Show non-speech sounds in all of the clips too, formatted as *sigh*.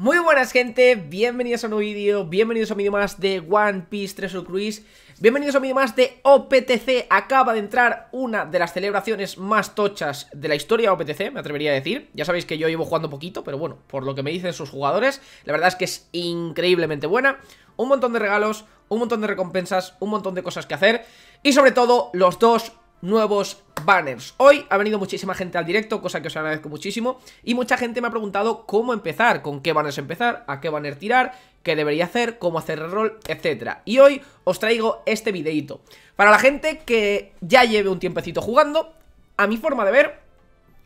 Muy buenas gente, bienvenidos a un nuevo vídeo, bienvenidos a un vídeo más de One Piece Treasure Cruise Bienvenidos a un vídeo más de OPTC, acaba de entrar una de las celebraciones más tochas de la historia de OPTC, me atrevería a decir Ya sabéis que yo llevo jugando poquito, pero bueno, por lo que me dicen sus jugadores, la verdad es que es increíblemente buena Un montón de regalos, un montón de recompensas, un montón de cosas que hacer Y sobre todo, los dos nuevos banners. Hoy ha venido muchísima gente al directo, cosa que os agradezco muchísimo, y mucha gente me ha preguntado cómo empezar, con qué banners empezar, a qué banner tirar, qué debería hacer, cómo hacer el rol, etc. Y hoy os traigo este videito. Para la gente que ya lleve un tiempecito jugando, a mi forma de ver,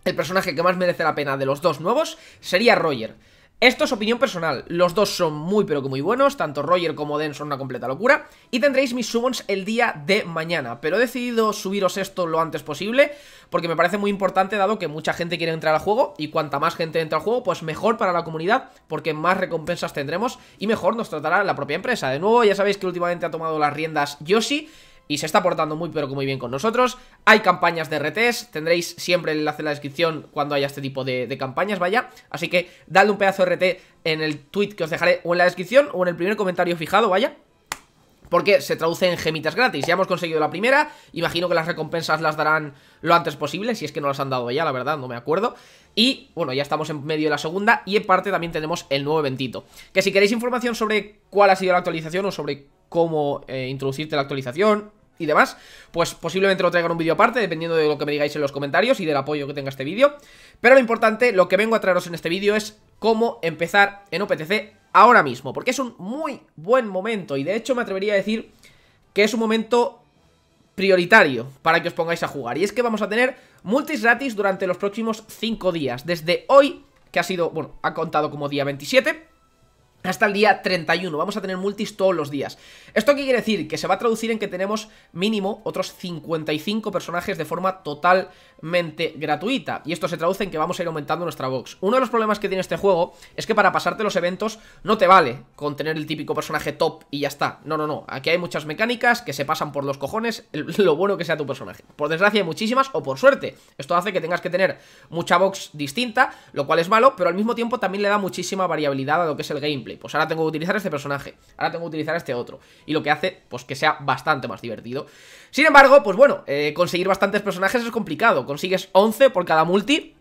el personaje que más merece la pena de los dos nuevos sería Roger. Esto es opinión personal, los dos son muy pero que muy buenos, tanto Roger como Den son una completa locura, y tendréis mis summons el día de mañana, pero he decidido subiros esto lo antes posible, porque me parece muy importante dado que mucha gente quiere entrar al juego, y cuanta más gente entra al juego, pues mejor para la comunidad, porque más recompensas tendremos, y mejor nos tratará la propia empresa. De nuevo, ya sabéis que últimamente ha tomado las riendas Yoshi, y se está portando muy pero que muy bien con nosotros. Hay campañas de RTS, tendréis siempre el enlace en la descripción cuando haya este tipo de, campañas, vaya. Así que dadle un pedazo de RT en el tweet que os dejaré o en la descripción o en el primer comentario fijado, vaya. Porque se traduce en gemitas gratis. Ya hemos conseguido la primera. Imagino que las recompensas las darán lo antes posible. Si es que no las han dado ya, la verdad, no me acuerdo. Y bueno, ya estamos en medio de la segunda. Y en parte también tenemos el nuevo eventito. Que si queréis información sobre cuál ha sido la actualización o sobre cómo eh, introducirte la actualización y demás, pues posiblemente lo traiga en un vídeo aparte, dependiendo de lo que me digáis en los comentarios y del apoyo que tenga este vídeo. Pero lo importante, lo que vengo a traeros en este vídeo es cómo empezar en OPTC ahora mismo, porque es un muy buen momento y de hecho me atrevería a decir que es un momento prioritario para que os pongáis a jugar. Y es que vamos a tener multis gratis durante los próximos 5 días, desde hoy, que ha sido, bueno, ha contado como día 27 hasta el día 31. Vamos a tener multis todos los días. ¿Esto qué quiere decir? Que se va a traducir en que tenemos mínimo otros 55 personajes de forma totalmente gratuita. Y esto se traduce en que vamos a ir aumentando nuestra box. Uno de los problemas que tiene este juego es que para pasarte los eventos no te vale con tener el típico personaje top y ya está. No, no, no. Aquí hay muchas mecánicas que se pasan por los cojones *laughs* lo bueno que sea tu personaje. Por desgracia hay muchísimas o por suerte. Esto hace que tengas que tener mucha box distinta, lo cual es malo, pero al mismo tiempo también le da muchísima variabilidad a lo que es el gameplay pues ahora tengo que utilizar este personaje, ahora tengo que utilizar este otro. Y lo que hace, pues que sea bastante más divertido. Sin embargo, pues bueno, eh, conseguir bastantes personajes es complicado. Consigues 11 por cada multi,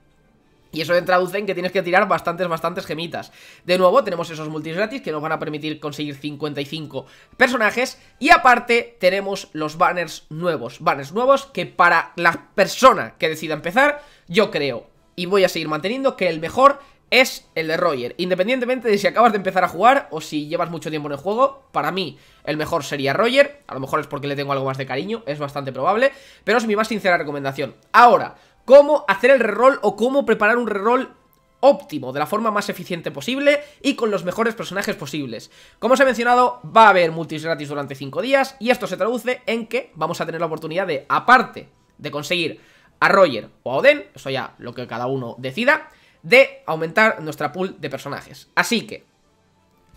y eso traduce en que tienes que tirar bastantes, bastantes gemitas. De nuevo, tenemos esos multis gratis que nos van a permitir conseguir 55 personajes. Y aparte, tenemos los banners nuevos. Banners nuevos que para la persona que decida empezar, yo creo, y voy a seguir manteniendo, que el mejor es el de Roger. Independientemente de si acabas de empezar a jugar o si llevas mucho tiempo en el juego, para mí el mejor sería Roger. A lo mejor es porque le tengo algo más de cariño, es bastante probable, pero es mi más sincera recomendación. Ahora, ¿cómo hacer el reroll o cómo preparar un reroll óptimo, de la forma más eficiente posible y con los mejores personajes posibles. Como os he mencionado, va a haber multis gratis durante 5 días y esto se traduce en que vamos a tener la oportunidad de, aparte de conseguir a Roger o a Oden, eso ya lo que cada uno decida, de aumentar nuestra pool de personajes. Así que,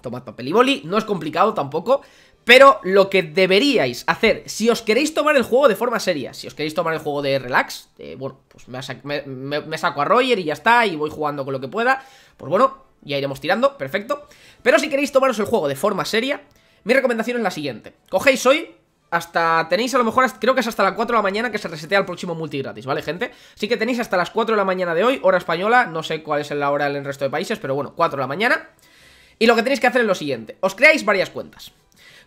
tomad papel y boli, no es complicado tampoco, pero lo que deberíais hacer, si os queréis tomar el juego de forma seria, si os queréis tomar el juego de relax, bueno, pues me, me, saco a Roger y ya está, y voy jugando con lo que pueda, pues bueno, ya iremos tirando, perfecto. Pero si queréis tomaros el juego de forma seria, mi recomendación es la siguiente. Cogéis hoy hasta tenéis a lo mejor, creo que es hasta las 4 de la mañana que se resetea el próximo multi ¿vale, gente? Así que tenéis hasta las 4 de la mañana de hoy, hora española, no sé cuál es la hora en el resto de países, pero bueno, 4 de la mañana. Y lo que tenéis que hacer es lo siguiente, os creáis varias cuentas.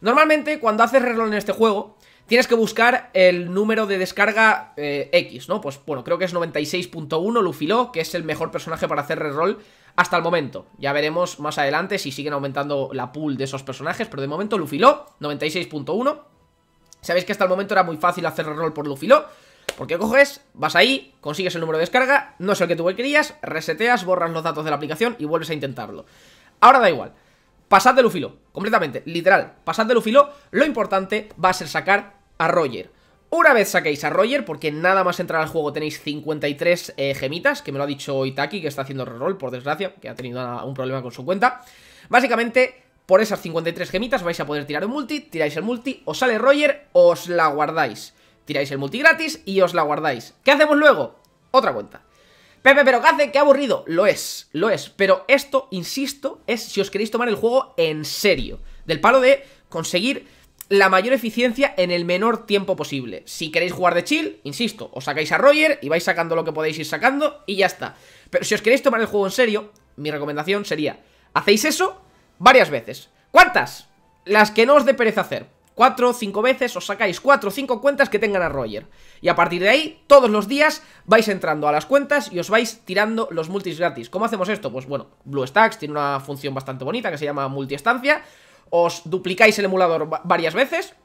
Normalmente, cuando haces reroll en este juego, tienes que buscar el número de descarga eh, X, ¿no? Pues bueno, creo que es 96.1 Lufiló, que es el mejor personaje para hacer reroll hasta el momento. Ya veremos más adelante si siguen aumentando la pool de esos personajes, pero de momento Lufiló, 96.1... Sabéis que hasta el momento era muy fácil hacer rol por Lufilo porque coges, vas ahí, consigues el número de descarga, no es el que tú querías, reseteas, borras los datos de la aplicación y vuelves a intentarlo. Ahora da igual. Pasad de Lufilo, completamente, literal. Pasad de Lufilo, lo importante va a ser sacar a Roger. Una vez saquéis a Roger, porque nada más entrar al juego tenéis 53 eh, gemitas, que me lo ha dicho Itaki, que está haciendo reroll, por desgracia, que ha tenido un problema con su cuenta. Básicamente, por esas 53 gemitas vais a poder tirar un multi, tiráis el multi, os sale Roger, os la guardáis. Tiráis el multi gratis y os la guardáis. ¿Qué hacemos luego? Otra cuenta. Pepe, pero ¿qué hace? ¡Qué aburrido! Lo es, lo es. Pero esto, insisto, es si os queréis tomar el juego en serio. Del palo de conseguir la mayor eficiencia en el menor tiempo posible. Si queréis jugar de chill, insisto, os sacáis a Roger y vais sacando lo que podéis ir sacando y ya está. Pero si os queréis tomar el juego en serio, mi recomendación sería, hacéis eso varias veces. ¿Cuántas? Las que no os dé pereza hacer. Cuatro, cinco veces, os sacáis cuatro o cinco cuentas que tengan a Roger. Y a partir de ahí, todos los días, vais entrando a las cuentas y os vais tirando los multis gratis. ¿Cómo hacemos esto? Pues bueno, BlueStacks tiene una función bastante bonita que se llama multiestancia. Os duplicáis el emulador varias veces,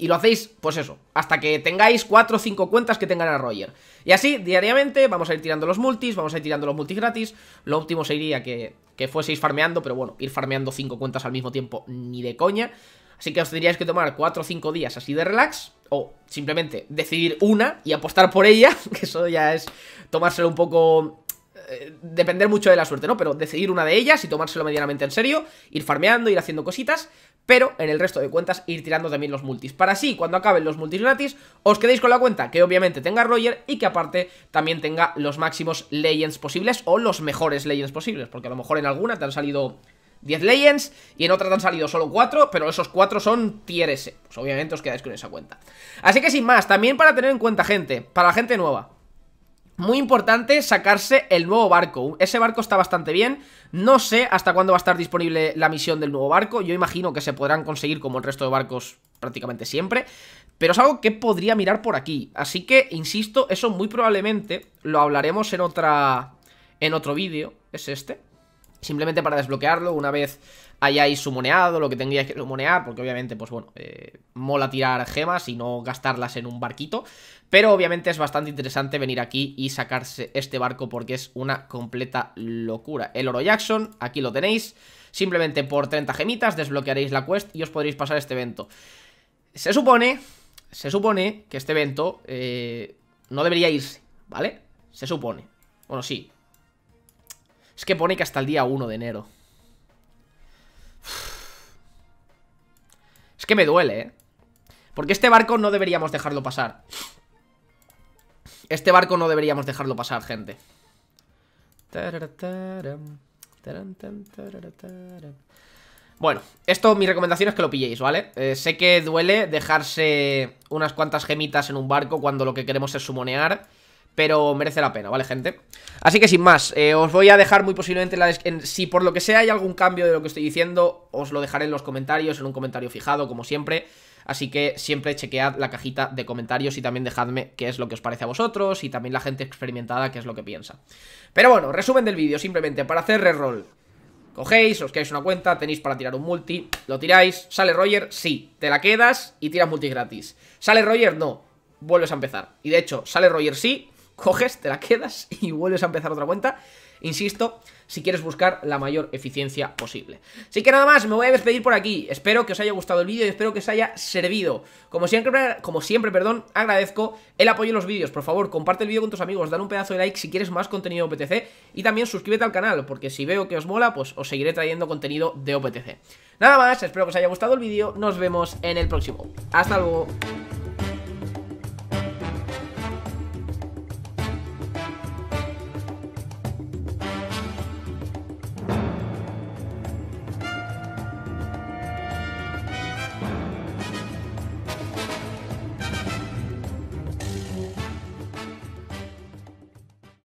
y lo hacéis, pues eso, hasta que tengáis 4 o 5 cuentas que tengan a Roger. Y así, diariamente, vamos a ir tirando los multis, vamos a ir tirando los multis gratis. Lo óptimo sería que, que fueseis farmeando, pero bueno, ir farmeando 5 cuentas al mismo tiempo, ni de coña. Así que os tendríais que tomar 4 o 5 días así de relax, o simplemente decidir una y apostar por ella, *laughs* que eso ya es tomárselo un poco eh, depender mucho de la suerte, ¿no? Pero decidir una de ellas y tomárselo medianamente en serio, ir farmeando, ir haciendo cositas, pero en el resto de cuentas ir tirando también los multis. Para así, cuando acaben los multis gratis, os quedéis con la cuenta que obviamente tenga Roger y que aparte también tenga los máximos Legends posibles o los mejores Legends posibles, porque a lo mejor en alguna te han salido... 10 Legends y en otras te han salido solo 4, pero esos 4 son tier Pues obviamente os quedáis con esa cuenta. Así que sin más, también para tener en cuenta gente, para la gente nueva. Muy importante sacarse el nuevo barco Ese barco está bastante bien No sé hasta cuándo va a estar disponible la misión del nuevo barco Yo imagino que se podrán conseguir como el resto de barcos prácticamente siempre Pero es algo que podría mirar por aquí Así que, insisto, eso muy probablemente lo hablaremos en otra... En otro vídeo Es este Simplemente para desbloquearlo, una vez hayáis sumoneado lo que tendríais que sumonear, porque obviamente, pues bueno, eh, mola tirar gemas y no gastarlas en un barquito. Pero obviamente es bastante interesante venir aquí y sacarse este barco porque es una completa locura. El Oro Jackson, aquí lo tenéis. Simplemente por 30 gemitas desbloquearéis la quest y os podréis pasar este evento. Se supone, se supone que este evento eh, no debería irse, ¿vale? Se supone. Bueno, sí, es que pone que hasta el día 1 de enero. Es que me duele, ¿eh? Porque este barco no deberíamos dejarlo pasar. Este barco no deberíamos dejarlo pasar, gente. Bueno, esto mi recomendación es que lo pilléis, ¿vale? Eh, sé que duele dejarse unas cuantas gemitas en un barco cuando lo que queremos es sumonear pero merece la pena, ¿vale, gente? Así que sin más, eh, os voy a dejar muy posiblemente la si por lo que sea hay algún cambio de lo que estoy diciendo, os lo dejaré en los comentarios, en un comentario fijado, como siempre. Así que siempre chequead la cajita de comentarios y también dejadme qué es lo que os parece a vosotros y también la gente experimentada qué es lo que piensa. Pero bueno, resumen del vídeo, simplemente para hacer reroll. Cogéis, os creáis una cuenta, tenéis para tirar un multi, lo tiráis, sale Roger, sí, te la quedas y tiras multi gratis. Sale Roger, no, vuelves a empezar. Y de hecho, sale Roger sí, coges, te la quedas *laughs* y vuelves a empezar otra cuenta. Insisto, si quieres buscar la mayor eficiencia posible. Así que nada más, me voy a despedir por aquí. Espero que os haya gustado el vídeo y espero que os haya servido. Como siempre, como siempre perdón, agradezco el apoyo en los vídeos. Por favor, comparte el vídeo con tus amigos, dale un pedazo de like si quieres más contenido de OPTC y también suscríbete al canal, porque si veo que os mola, pues os seguiré trayendo contenido de OPTC. Nada más, espero que os haya gustado el vídeo, nos vemos en el próximo. Hasta luego.